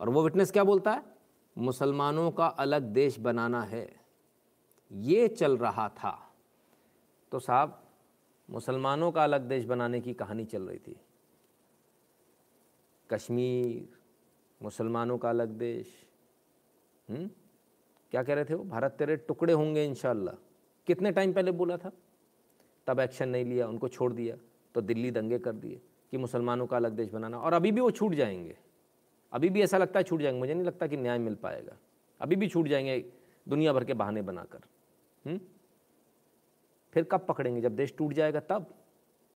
और वो विटनेस क्या बोलता है मुसलमानों का अलग देश बनाना है ये चल रहा था तो साहब मुसलमानों का अलग देश बनाने की कहानी चल रही थी कश्मीर मुसलमानों का अलग देश हुँ? हम्म? क्या कह रहे थे वो भारत तेरे टुकड़े होंगे इन कितने टाइम पहले बोला था तब एक्शन नहीं लिया उनको छोड़ दिया तो दिल्ली दंगे कर दिए कि मुसलमानों का अलग देश बनाना और अभी भी वो छूट जाएंगे अभी भी ऐसा लगता है छूट जाएंगे मुझे नहीं लगता कि न्याय मिल पाएगा अभी भी छूट जाएंगे दुनिया भर के बहाने बनाकर हम्म? फिर कब पकड़ेंगे जब देश टूट जाएगा तब